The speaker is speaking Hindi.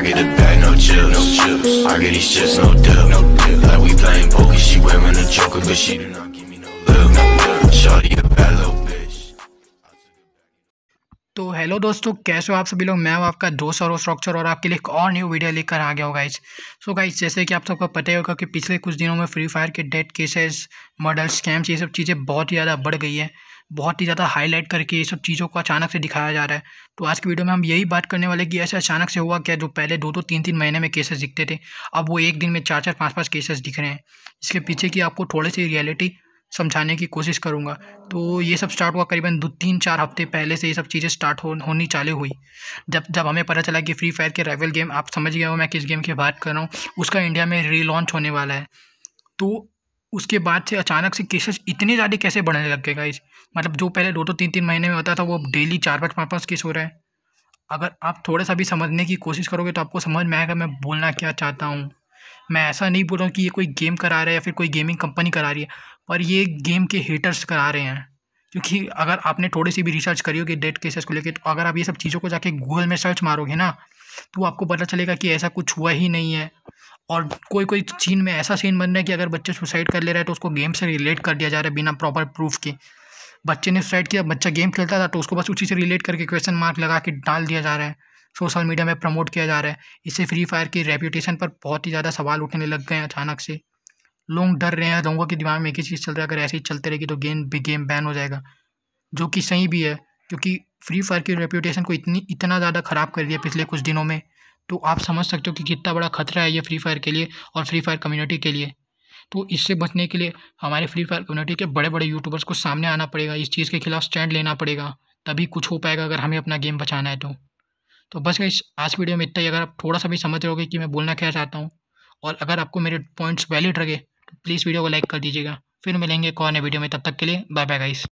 I get a bag, no chips, no chips. I get these chips, no dip, no dip. Like we playing poker, she wearing a choker, but she do not. तो हेलो दोस्तों कैसे हो आप सभी लोग मैं हूं आपका दोस्त और स्ट्रक्चर और आपके लिए एक और न्यू वीडियो लेकर आ गया हो गाइज सो गाइज जैसे कि आप सबको पता ही होगा कि पिछले कुछ दिनों में फ्री फायर के डेड केसेस मर्डर स्कैम्स ये सब चीज़ें बहुत ही ज़्यादा बढ़ गई है बहुत ही ज़्यादा हाईलाइट करके ये सब चीज़ों को अचानक से दिखाया जा रहा है तो आज की वीडियो में हम यही बात करने वाले कि ऐसे अचानक से हुआ क्या जो पहले दो दो तीन तीन महीने में केसेस दिखते थे अब वो एक दिन में चार चार पाँच पाँच केसेस दिख रहे हैं इसके पीछे की आपको थोड़े से रियलिटी समझाने की कोशिश करूँगा तो ये सब स्टार्ट हुआ करीबन दो तीन चार हफ्ते पहले से ये सब चीज़ें स्टार्ट हो होनी चालू हुई जब जब हमें पता चला कि फ्री फायर के राइवल गेम आप समझ गए हो मैं किस गेम की बात कर रहा हूँ उसका इंडिया में रीलॉन्च होने वाला है तो उसके बाद से अचानक से केसेस इतने ज़्यादा कैसे बढ़ने लग गए गाइज मतलब जो पहले दो दो तो तीन तीन महीने में होता था वो डेली चार पाँच पाँच पाँच केस हो रहे हैं अगर आप थोड़ा सा भी समझने की कोशिश करोगे तो आपको समझ में आएगा मैं बोलना क्या चाहता हूँ मैं ऐसा नहीं बोल रहा हूँ कि ये कोई गेम करा रहा है या फिर कोई गेमिंग कंपनी करा रही है और ये गेम के हेटर्स करा रहे हैं क्योंकि अगर आपने थोड़ी सी भी रिसर्च करी होगी डेट केसेस को लेकर तो अगर आप ये सब चीज़ों को जाके गूगल में सर्च मारोगे ना तो आपको पता चलेगा कि ऐसा कुछ हुआ ही नहीं है और कोई कोई सीन में ऐसा सीन बन रहा है कि अगर बच्चे सुसाइड कर ले रहा है तो उसको गेम से रिलेट कर दिया जा रहा है बिना प्रॉपर प्रूफ के बच्चे ने सुसाइड किया बच्चा गेम खेलता था तो उसको बस उसी से रिलेट करके क्वेश्चन मार्क लगा के डाल दिया जा रहा है सोशल मीडिया में प्रमोट किया जा रहा है इससे फ्री फायर की रेप्यूटेशन पर बहुत ही ज़्यादा सवाल उठने लग गए हैं अचानक से लोग डर रहे हैं रहूँगा कि दिमाग में एक ही चीज़ चल रहा है अगर ऐसे ही चलते रहेगी तो गेम भी गेम बैन हो जाएगा जो कि सही भी है क्योंकि फ्री फायर की रेपूटेशन को इतनी इतना ज़्यादा ख़राब कर दिया पिछले कुछ दिनों में तो आप समझ सकते हो कि कितना बड़ा खतरा है ये फ्री फायर के लिए और फ्री फायर कम्युनिटी के लिए तो इससे बचने के लिए हमारे फ्री फायर कम्युनिटी के बड़े बड़े यूट्यूबर्स को सामने आना पड़ेगा इस चीज़ के खिलाफ स्टैंड लेना पड़ेगा तभी कुछ हो पाएगा अगर हमें अपना गेम बचाना है तो तो बस इस आज वीडियो में इतना ही अगर आप थोड़ा सा भी समझ रहे हो कि मैं बोलना क्या चाहता हूँ और अगर आपको मेरे पॉइंट्स वैलिड लगे प्लीज़ वीडियो को लाइक कर दीजिएगा फिर मिलेंगे एक और वीडियो में तब तक के लिए बाय बाय गाइस